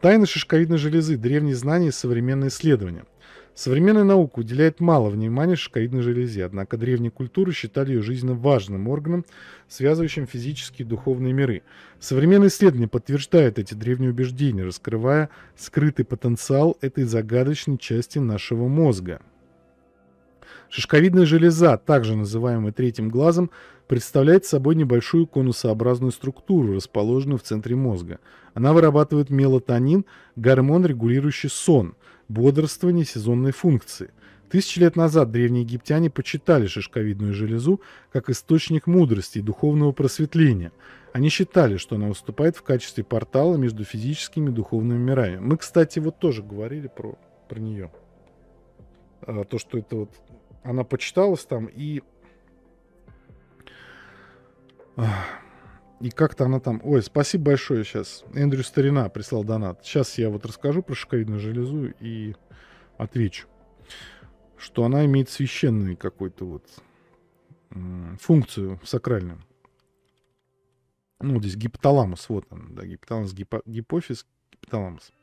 Тайны шишковидной железы, древние знания и современные исследования. Современная наука уделяет мало внимания шишковидной железе, однако древние культуры считали ее жизненно важным органом, связывающим физические и духовные миры. Современные исследования подтверждают эти древние убеждения, раскрывая скрытый потенциал этой загадочной части нашего мозга – Шишковидная железа, также называемая третьим глазом, представляет собой небольшую конусообразную структуру, расположенную в центре мозга. Она вырабатывает мелатонин, гормон, регулирующий сон, бодрствование, сезонные функции. Тысячи лет назад древние египтяне почитали шишковидную железу как источник мудрости и духовного просветления. Они считали, что она выступает в качестве портала между физическими и духовными мирами. Мы, кстати, вот тоже говорили про, про нее. А, то, что это вот она почиталась там, и... И как-то она там... Ой, спасибо большое сейчас. Эндрю Старина прислал донат. Сейчас я вот расскажу про шоковидную железу и отвечу. Что она имеет священную какую-то вот функцию сакральную. Ну, здесь гипоталамус, вот он, да, гипоталамус, гипо, гипофиз, гипоталамус. Э,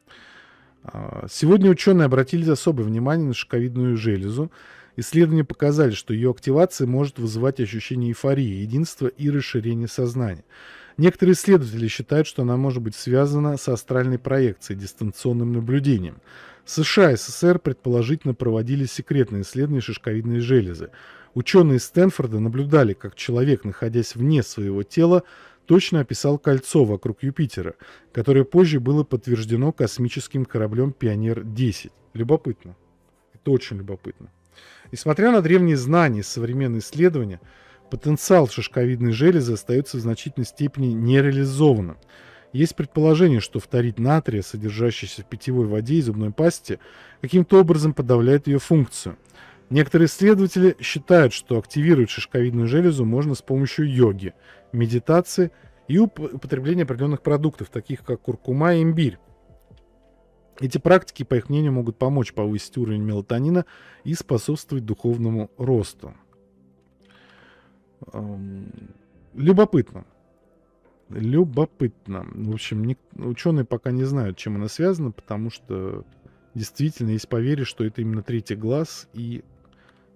а, сегодня ученые обратили особое внимание на шоковидную железу. Исследования показали, что ее активация может вызывать ощущение эйфории, единства и расширения сознания. Некоторые исследователи считают, что она может быть связана с астральной проекцией, дистанционным наблюдением. США и СССР предположительно проводили секретные исследования шишковидной железы. Ученые Стэнфорда наблюдали, как человек, находясь вне своего тела, точно описал кольцо вокруг Юпитера, которое позже было подтверждено космическим кораблем «Пионер-10». Любопытно. Это очень любопытно. Несмотря на древние знания и современные исследования – Потенциал шишковидной железы остается в значительной степени нереализованным. Есть предположение, что фторид натрия, содержащийся в питьевой воде и зубной пасте, каким-то образом подавляет ее функцию. Некоторые исследователи считают, что активировать шишковидную железу можно с помощью йоги, медитации и употребления определенных продуктов, таких как куркума и имбирь. Эти практики, по их мнению, могут помочь повысить уровень мелатонина и способствовать духовному росту. Любопытно. Любопытно. В общем, не, ученые пока не знают, чем она связана, потому что действительно есть поверье, что это именно третий глаз, и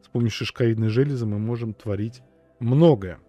с помощью шишковидной железы мы можем творить многое.